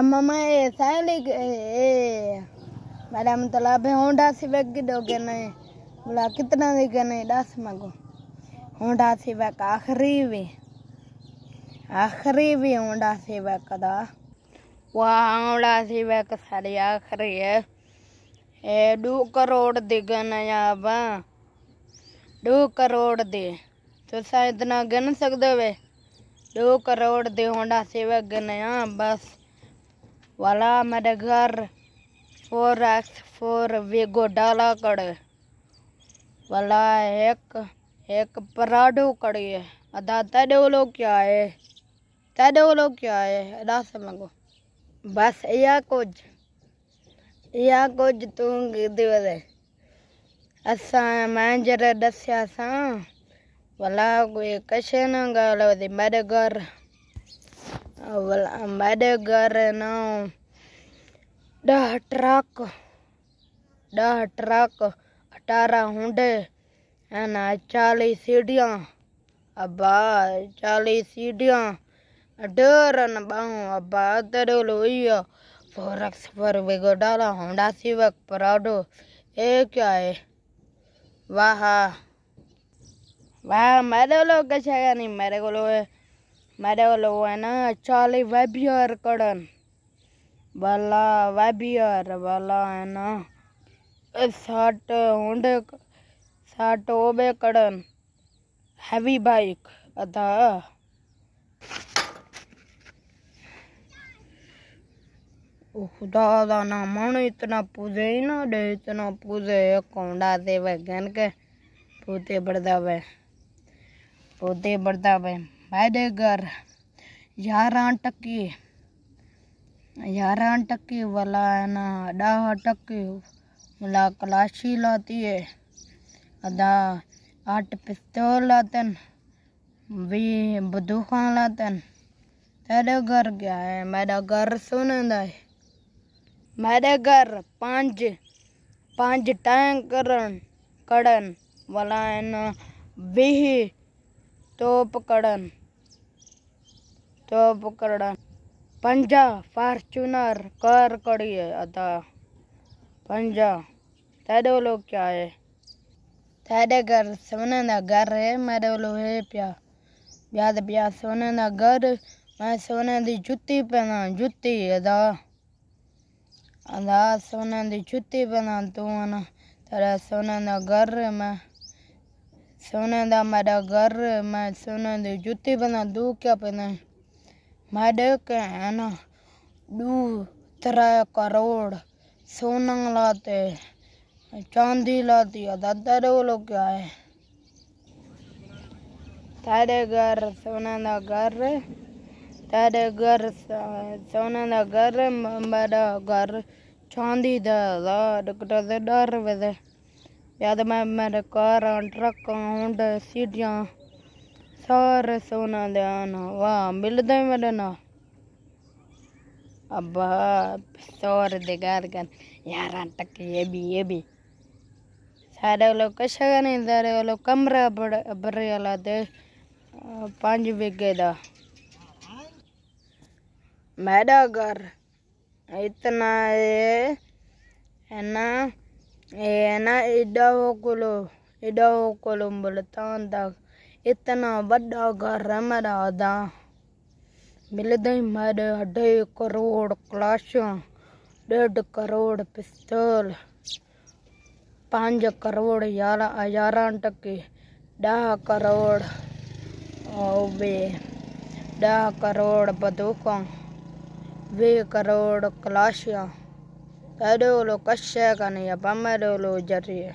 mamá sale मेरा नहीं बोला कितना देगा दस आखिरी भी आखिरी भी होंडा सिविक का सारी आखिरी है ए दो करोड़ दो करोड़ दे तो गिन सकते वे दो करोड़ दे होंडा सिविक गिने बस वाला मडगर फोर एक्स फोर वेगो डाला कड़ वाला एक एक पराडो कड़ी अदा तडोलो क्या है तडोलो क्या है अदा समझो बस या कुछ या कुछ तू दिवस मैं जरा दस्या सा कोई कश न ॻाल्हि घर Awal ambadegare now. dah truck dah truck अठारह हुडे है ना चालीस सीढ़ियाँ अब्बा चालीस सीढ़ियाँ डरन बाहू अब्बा तरुल हुई फोरक्स पर विगो डाला होंडा सिवक पराडो ए क्या है वाह वाह मेरे लोग कैसे नहीं मेरे को लोग मरे वालना चाल वैबियर कड़न बला वैबियर बला शर्ट हुंडे शर्ट ओबे कड़न हैवी बाइक अदा खुदा ना मन इतना पूजे ही ना डे इतना पूजे कौंडा देवे गन के पोते बड़दा वे पोते बड़दा वे हैडेगर यारहं टके यारहं टके भला आहे न टके भला कलाशी लाती है अदा आठ पिस्तौल लाते भी बि बंदूका लातनि तेरे घर क्या है मेरा घर सुनंदा है मेरे घर पांच पांच टैंक करन कड़न वाला है ना बीह तोप कड़न चौप करड़ा पंजा फार्चूनर कर कड़ी है अदा पंजा तेरे लोग क्या है तेरे घर सोने का घर है मेरे लोग है प्या याद प्या सोने का घर मैं सोने की जुत्ती पहना जुत्ती अदा अदा सोने की जुत्ती पहना तू ना तेरा सोने का घर मैं सोने का मेरा घर मैं सोने की जुत्ती पहना तू क्या पहना मडकन दू त्रे करोड़ सोना लाते चांदी लाती दादा बोलो क्या है तारे घर सोना का घर तारे घर सोना का घर मेरा घर चांदी का डर वे याद मैं मेरे कार ट्रक होंड सीटियाँ सारे सोना देना वाह मेरे ना अब सौर दिगार कर यार तक ये भी ये भी सारे लोग कशा नहीं सारे लोग कमरा बड़ बड़े वाला दे पाँच बीघे दा मेरा घर इतना ये है ना ये ना इडा को लो इडा को लो बोलता इतना बड़ा घर है मेरा मरादा मिलंदई मेरे अढाई करोड़ क्लाशां डेढ करोड़ पिस्तौल पाँच करोड़ यारहं यारहं टके दह करोड़ वे दह करोड़ बंदूका वे करोड़ क्लाशां तॾोलो कश कन या पमरोलो जरिए